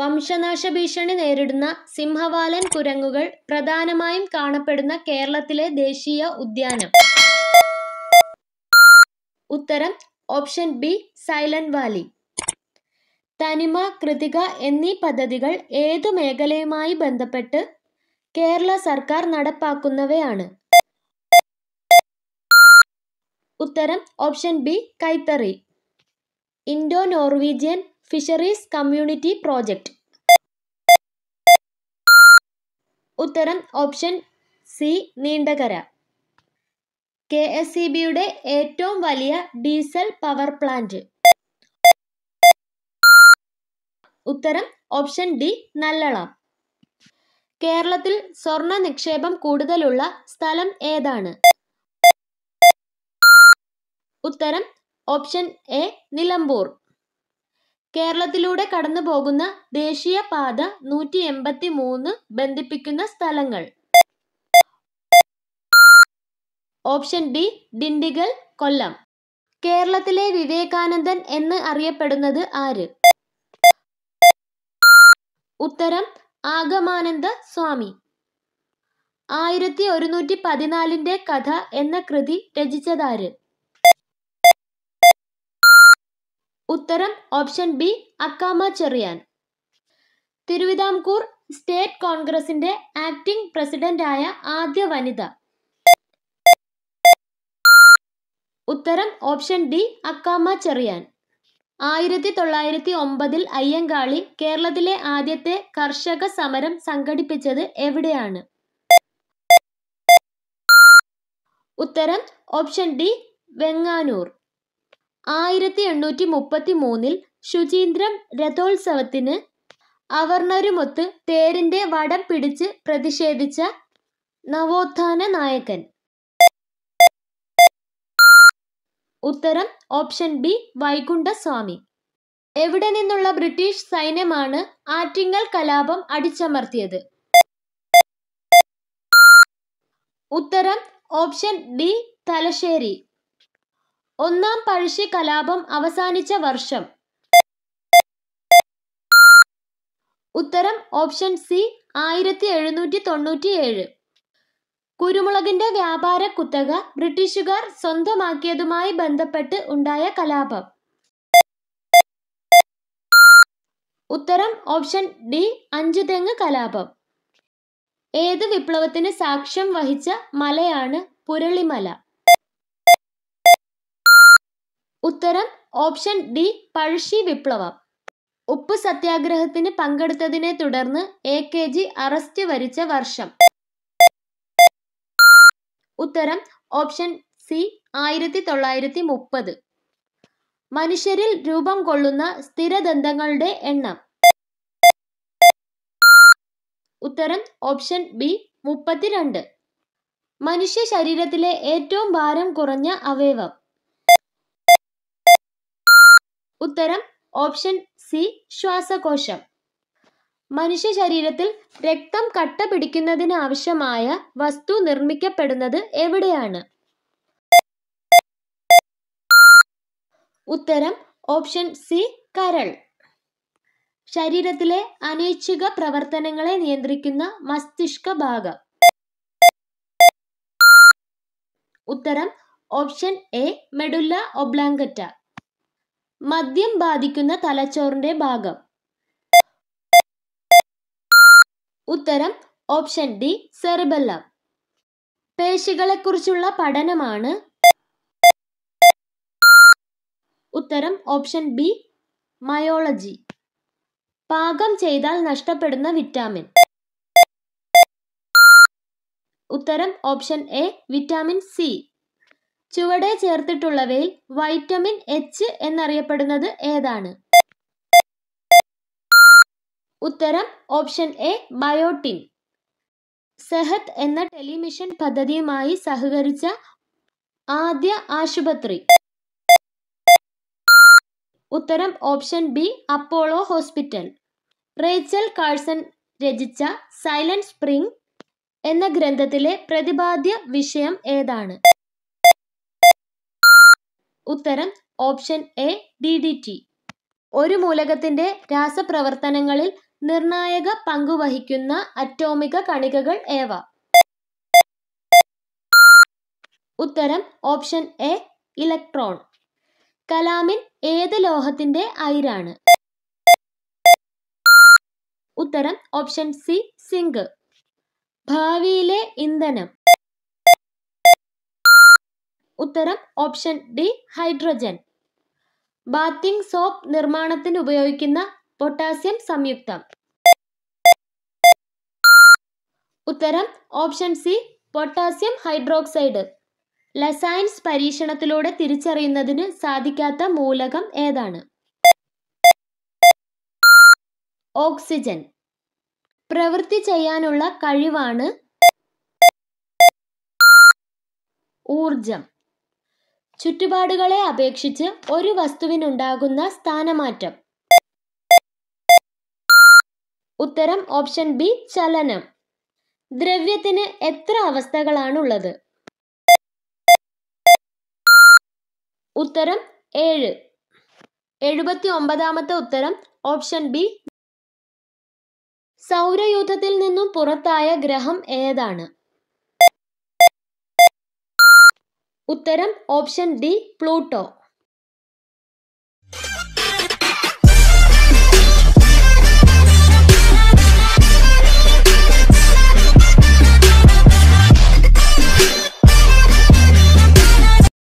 വംശനാശ ഭീഷണി നേരിടുന്ന സിംഹവാലൻ കുരങ്ങുകൾ പ്രധാനമായും കാണപ്പെടുന്ന കേരളത്തിലെ ദേശീയ ഉദ്യാനം ഉത്തരം ഓപ്ഷൻ ബി സൈലന്റ് വാലി തനിമ കൃതിക എന്നീ പദ്ധതികൾ ഏതു മേഖലയുമായി ബന്ധപ്പെട്ട് കേരള സർക്കാർ നടപ്പാക്കുന്നവയാണ് ഉത്തരം ഓപ്ഷൻ ബി കൈത്തറി Indo Norwegian fisheries community project ഉത്തരം option C Neendakara K S C e ബിയുടെ ഏറ്റവും വലിയ ഡീസൽ പവർ പ്ലാന്റ് ഉത്തരം ഓപ്ഷൻ ഡി നല്ലളം കേരളത്തിൽ സ്വർണ നിക്ഷേപം കൂടുതലുള്ള സ്ഥലം ഏതാണ് ഉത്തരം ഓപ്ഷൻ എ നിലമ്പൂർ കേരളത്തിലൂടെ കടന്നുപോകുന്ന പാത നൂറ്റി എൺപത്തി മൂന്ന് ബന്ധിപ്പിക്കുന്ന സ്ഥലങ്ങൾ ഓപ്ഷൻ ഡി ഡിണ്ടിഗൽ കൊല്ലം കേരളത്തിലെ വിവേകാനന്ദൻ എന്ന് അറിയപ്പെടുന്നത് ആര് ഉത്തരം ആഗമാനന്ദ സ്വാമി ആയിരത്തി ഒരുന്നൂറ്റി പതിനാലിൻ്റെ കഥ എന്ന കൃതി രചിച്ചതാര് ഉത്തരം option B Akkamma Cherian Thiruvithamkoor state കോൺഗ്രസിന്റെ ആക്ടിംഗ് പ്രസിഡന്റായ ആദ്യ വനിത ഉത്തരം ഓപ്ഷൻ ഡി അക്കാമ ചെറിയാൻ ആയിരത്തി തൊള്ളായിരത്തി ഒമ്പതിൽ അയ്യങ്കാളി കേരളത്തിലെ ആദ്യത്തെ കർഷക സമരം സംഘടിപ്പിച്ചത് എവിടെയാണ് ഉത്തരം ഓപ്ഷൻ ഡി വെങ്ങാനൂർ ആയിരത്തി എണ്ണൂറ്റി മുപ്പത്തി മൂന്നിൽ ശുചീന്ദ്രം രഥോത്സവത്തിന് അവർണരുമൊത്ത് തേരിന്റെ വടം പിടിച്ച് പ്രതിഷേധിച്ച നവോത്ഥാന നായകൻ ഉത്തരം ഓപ്ഷൻ ബി വൈകുണ്ഠസ്വാമി എവിടെ നിന്നുള്ള ബ്രിട്ടീഷ് സൈന്യമാണ് ആറ്റിങ്ങൽ കലാപം അടിച്ചമർത്തിയത് ഉത്തരം ഓപ്ഷൻ ബി തലശ്ശേരി ഒന്നാം പഴശ്ശി കലാപം അവസാനിച്ച വർഷം ഉത്തരം ഓപ്ഷൻ സി ആയിരത്തി എഴുന്നൂറ്റി ഏഴ് കുരുമുളകിന്റെ വ്യാപാര കുത്തക ബ്രിട്ടീഷുകാർ സ്വന്തമാക്കിയതുമായി ബന്ധപ്പെട്ട് ഉണ്ടായ കലാപം ഉത്തരം ഓപ്ഷൻ ഡി അഞ്ചുതെങ്ങ് കലാപം ഏത് വിപ്ലവത്തിന് സാക്ഷ്യം വഹിച്ച മലയാണ് പുരളിമല ഉത്തരം ഓപ്ഷൻ ഡി പഴശ്ശി വിപ്ലവം ഉപ്പ് സത്യാഗ്രഹത്തിന് പങ്കെടുത്തതിനെ തുടർന്ന് എ കെ ജി അറസ്റ്റ് വരിച്ച വർഷം ഉത്തരം ഓപ്ഷൻ സി ആയിരത്തി തൊള്ളായിരത്തി മുപ്പത് മനുഷ്യരിൽ രൂപം കൊള്ളുന്ന സ്ഥിരദന്തങ്ങളുടെ എണ്ണം ഉത്തരം ഓപ്ഷൻ ബി മുപ്പത്തിരണ്ട് മനുഷ്യ ശരീരത്തിലെ ഏറ്റവും ഭാരം കുറഞ്ഞ അവയവം ഉത്തരം ഓപ്ഷൻ സി ശ്വാസകോശം മനുഷ്യ ശരീരത്തിൽ രക്തം കട്ട പിടിക്കുന്നതിന് ആവശ്യമായ വസ്തു നിർമ്മിക്കപ്പെടുന്നത് എവിടെയാണ് ഉത്തരം ഓപ്ഷൻ സി കരൾ ശരീരത്തിലെ അനൈച്ഛിക പ്രവർത്തനങ്ങളെ നിയന്ത്രിക്കുന്ന മസ്തിഷ്ക ഭാഗം ഉത്തരം ഓപ്ഷൻ എ മെഡുല്ല ഒബ്ലാങ്കറ്റ മദ്യം ബാധിക്കുന്ന തലച്ചോറിന്റെ ഭാഗം ഉത്തരം ഓപ്ഷൻ ഡി സെറിബെല്ലം പേശികളെക്കുറിച്ചുള്ള പഠനമാണ് ഉത്തരം ഓപ്ഷൻ ബി മയോളജി പാകം ചെയ്താൽ നഷ്ടപ്പെടുന്ന വിറ്റാമിൻ ഉത്തരം ഓപ്ഷൻ എ വിറ്റാമിൻ സി ചുവടെ ചേർത്തിട്ടുള്ളവയിൽ വൈറ്റമിൻ എച്ച് എന്നറിയപ്പെടുന്നത് ഏതാണ് ഉത്തരം ഓപ്ഷൻ എ ബയോട്ടിൻ സെഹത്ത് എന്ന ടെലിമിഷൻ പദ്ധതിയുമായി സഹകരിച്ച ആദ്യ ആശുപത്രി ഉത്തരം option B Apollo hospital Rachel Carson രചിച്ച സൈലന്റ് സ്പ്രിംഗ് എന്ന ഗ്രന്ഥത്തിലെ പ്രതിപാദ്യ വിഷയം ഏതാണ് ഉത്തരം option A D D T ഒരു മൂലകത്തിന്റെ രാസപ്രവർത്തനങ്ങളിൽ നിർണായക പങ്കുവഹിക്കുന്ന അറ്റോമിക കണികകൾ ഏവ ഉത്തരം ഓപ്ഷൻ എ ഇലക്ട്രോൺ കലാമിൻ ഏത് ലോഹത്തിന്റെ അയിരാണ് ഉത്തരം ഓപ്ഷൻ സി സിങ്ക് ഭാവിയിലെ ഇന്ധനം ഉത്തരം option D hydrogen bathing soap നിർമ്മാണത്തിന് ഉപയോഗിക്കുന്ന പൊട്ടാസ്യം സംയുക്തം ഉത്തരം option C potassium hydroxide Lassaigne's പരീക്ഷണത്തിലൂടെ തിരിച്ചറിയുന്നതിന് സാധിക്കാത്ത മൂലകം ഏതാണ് ഓക്സിജൻ പ്രവൃത്തി ചെയ്യാനുള്ള കഴിവാണ് ഊർജം ചുറ്റുപാടുകളെ അപേക്ഷിച്ച് ഒരു വസ്തുവിനുണ്ടാകുന്ന സ്ഥാനമാറ്റം ഉത്തരം ഓപ്ഷൻ ബി ചലനം ദ്രവ്യത്തിന് എത്ര അവസ്ഥകളാണുള്ളത് ഉത്തരം ഏഴ് എഴുപത്തി ഒമ്പതാമത്തെ ഉത്തരം ഓപ്ഷൻ ബി സൗരയൂഥത്തിൽ നിന്നും പുറത്തായ ഗ്രഹം ഏതാണ് ഉത്തരം ഓപ്ഷൻ ഡി പ്ലൂട്ടോ